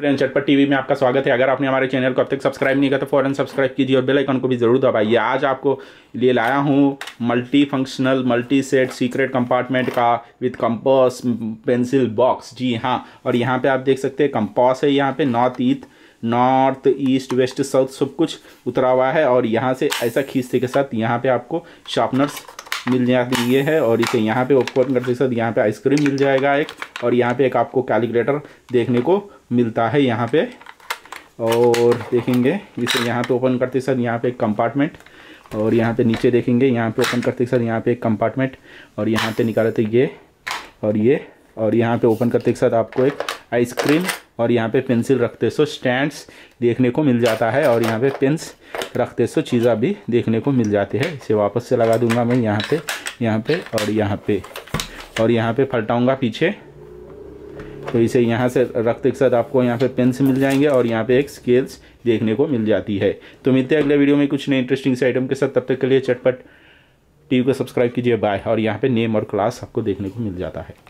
friend चटपट TV में आपका स्वागत है अगर आपने हमारे चैनल को अब तक सब्सक्राइब नहीं किया तो फौरन सब्सक्राइब कीजिए और बेल आइकन को भी जरूर दबाइए आज आपको लिए लाया हूँ multi functional multi set secret compartment का विथ कंपास पेंसिल बॉक्स जी हाँ और यहाँ पे आप देख सकते हैं कंपास है यहाँ पे north east north east west south सब कुछ उतरा हुआ है और यहाँ से ऐसा खींचते के साथ यहाँ पे आपको शार्पनर्स मिल जाती है और इसे यहाँ पे ओपन करते साथ यहाँ पे आइसक्रीम मिल जाएगा एक और यहाँ पे एक आपको कैलकुलेटर देखने को मिलता है यहाँ पे और देखेंगे इसे यहाँ पे ओपन करते सर यहाँ पे एक कंपार्टमेंट और यहाँ पे नीचे देखेंगे यहाँ पे ओपन करते सर यहाँ पे एक कंपार्टमेंट और यहाँ पे निकालते ये और ये और यहाँ पे ओपन करते सर आपको एक आइसक्रीम और यहाँ पे पेंसिल रखते सो स्टैंड्स देखने को मिल जाता है और यहाँ पे पेंस रखते सो चीज़ा भी देखने को मिल जाती है इसे वापस से लगा दूंगा मैं यहाँ पे यहाँ पे और यहाँ पे और यहाँ पे फलटाऊँगा पीछे तो इसे यहाँ से रक्त के साथ आपको यहाँ पे से मिल जाएंगे और यहाँ पे एक स्केल्स देखने को मिल जाती है तो मिलते हैं अगले वीडियो में कुछ नए इंटरेस्टिंग से आइटम के साथ तब तक के लिए चटपट टीवी को सब्सक्राइब कीजिए बाय और यहाँ पे नेम और क्लास आपको देखने को मिल जाता है